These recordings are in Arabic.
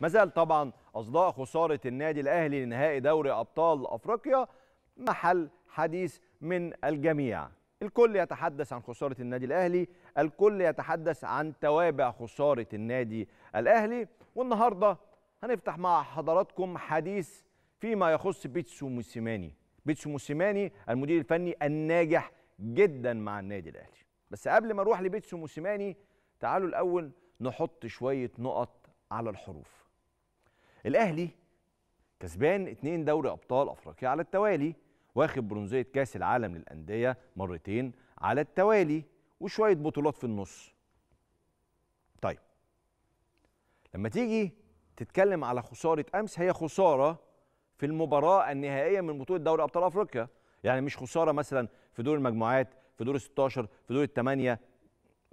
ما زال طبعا أصداء خسارة النادي الأهلي لنهائي دوري أبطال أفريقيا محل حديث من الجميع الكل يتحدث عن خسارة النادي الأهلي الكل يتحدث عن توابع خسارة النادي الأهلي والنهاردة هنفتح مع حضراتكم حديث فيما يخص بيتسو موسيماني بيتسو موسيماني المدير الفني الناجح جدا مع النادي الأهلي بس قبل ما نروح لبيتسو موسيماني تعالوا الأول نحط شوية نقط على الحروف الاهلي كسبان اتنين دوري ابطال افريقيا على التوالي واخد برونزيه كاس العالم للانديه مرتين على التوالي وشويه بطولات في النص طيب لما تيجي تتكلم على خساره امس هي خساره في المباراه النهائيه من بطوله دوري ابطال افريقيا يعني مش خساره مثلا في دور المجموعات في دور ال 16 في دور الثمانيه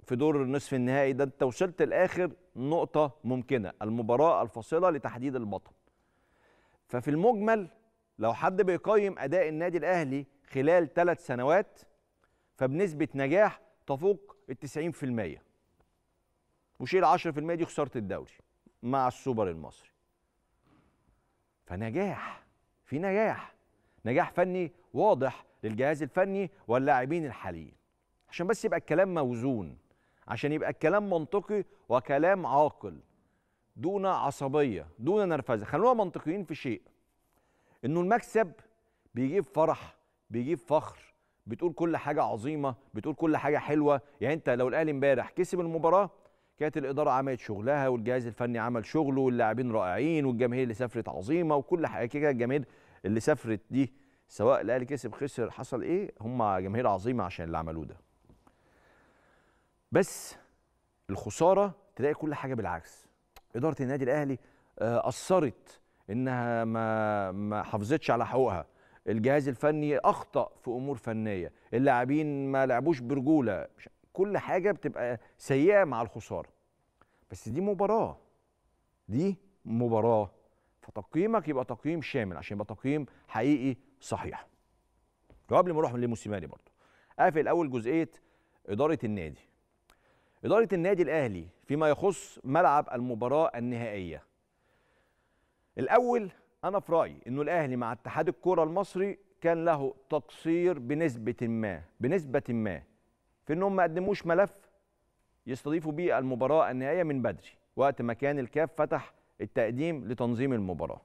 في دور النصف النهائي ده انت وصلت لاخر نقطه ممكنه المباراه الفاصله لتحديد البطل ففي المجمل لو حد بيقيم اداء النادي الاهلي خلال ثلاث سنوات فبنسبه نجاح تفوق ال 90% وشيل 10% دي خساره الدوري مع السوبر المصري فنجاح في نجاح نجاح فني واضح للجهاز الفني واللاعبين الحاليين عشان بس يبقى الكلام موزون عشان يبقى الكلام منطقي وكلام عاقل دون عصبيه دون نرفزه خلونا منطقيين في شيء انه المكسب بيجيب فرح بيجيب فخر بتقول كل حاجه عظيمه بتقول كل حاجه حلوه يعني انت لو الاهلي امبارح كسب المباراه كانت الاداره عملت شغلها والجهاز الفني عمل شغله واللاعبين رائعين والجماهير اللي سافرت عظيمه وكل حاجه كده الجماهير اللي سافرت دي سواء الاهلي كسب خسر حصل ايه هم جماهير عظيمه عشان اللي عملوه ده بس الخساره تلاقي كل حاجه بالعكس اداره النادي الاهلي آه، اثرت انها ما ما حافظتش على حقوقها الجهاز الفني اخطا في امور فنيه اللاعبين ما لعبوش برجوله كل حاجه بتبقى سيئه مع الخساره بس دي مباراه دي مباراه فتقييمك يبقى تقييم شامل عشان يبقى تقييم حقيقي صحيح وقبل ما نروح لموسيماني برضه قافل اول جزئيه اداره النادي إدارة النادي الأهلي فيما يخص ملعب المباراة النهائية الأول أنا في رأيي إنه الأهلي مع اتحاد الكرة المصري كان له تقصير بنسبة ما بنسبة ما في إنهم ما قدموش ملف يستضيفوا بيه المباراة النهائية من بدري وقت ما كان الكاف فتح التقديم لتنظيم المباراة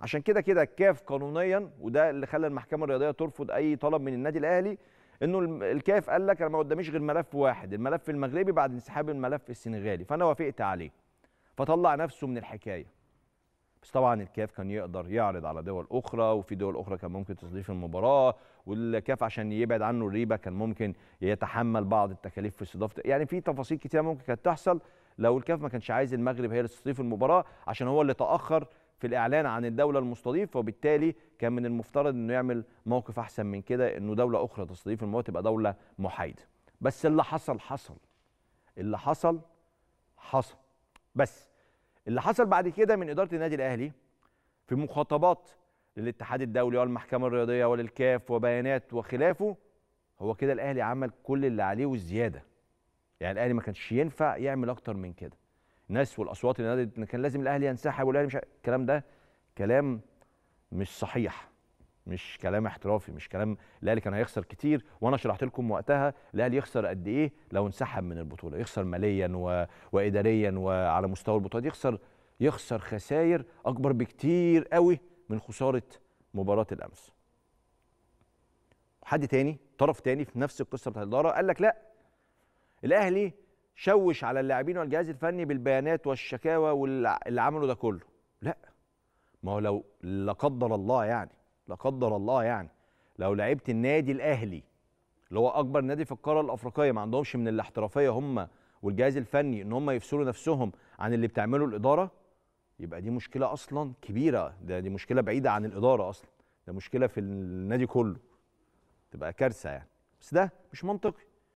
عشان كده كده الكاف قانونيا وده اللي خلى المحكمة الرياضية ترفض أي طلب من النادي الأهلي انه الكاف قال لك انا ما قداميش غير ملف واحد الملف المغربي بعد انسحاب الملف السنغالي فانا وافقت عليه فطلع نفسه من الحكايه بس طبعا الكاف كان يقدر يعرض على دول اخرى وفي دول اخرى كان ممكن تستضيف المباراه والكاف عشان يبعد عنه الريبه كان ممكن يتحمل بعض التكاليف في استضافه يعني في تفاصيل كتير ممكن كانت تحصل لو الكاف ما كانش عايز المغرب هي اللي تستضيف المباراه عشان هو اللي تاخر في الاعلان عن الدوله المستضيفه وبالتالي كان من المفترض انه يعمل موقف احسن من كده انه دوله اخرى تستضيف المباراه تبقى دوله محايده بس اللي حصل حصل اللي حصل حصل بس اللي حصل بعد كده من اداره النادي الاهلي في مخاطبات للاتحاد الدولي والمحكمه الرياضيه وللكاف وبيانات وخلافه هو كده الاهلي عمل كل اللي عليه والزياده يعني الاهلي ما كانش ينفع يعمل اكتر من كده ناس والاصوات اللي نادت ان كان لازم الاهلي ينسحب والاهلي مش الكلام ده كلام مش صحيح مش كلام احترافي مش كلام الاهلي كان هيخسر كتير وانا شرحت لكم وقتها الاهلي يخسر قد ايه لو انسحب من البطوله يخسر ماليا و... واداريا وعلى مستوى البطولات يخسر يخسر خسائر اكبر بكتير قوي من خساره مباراه الامس حد تاني طرف تاني في نفس القصه بتاعت الاداره قال لك لا الاهلي شوش على اللاعبين والجهاز الفني بالبيانات والشكاوى واللي عمله ده كله لا ما هو لو لا قدر الله يعني لا قدر الله يعني لو لعيبه النادي الاهلي اللي هو اكبر نادي في القاره الافريقيه ما عندهمش من الاحترافيه هم والجهاز الفني ان هم يفصلوا نفسهم عن اللي بتعمله الاداره يبقى دي مشكله اصلا كبيره ده دي مشكله بعيده عن الاداره اصلا ده مشكله في النادي كله تبقى كارثه يعني بس ده مش منطقي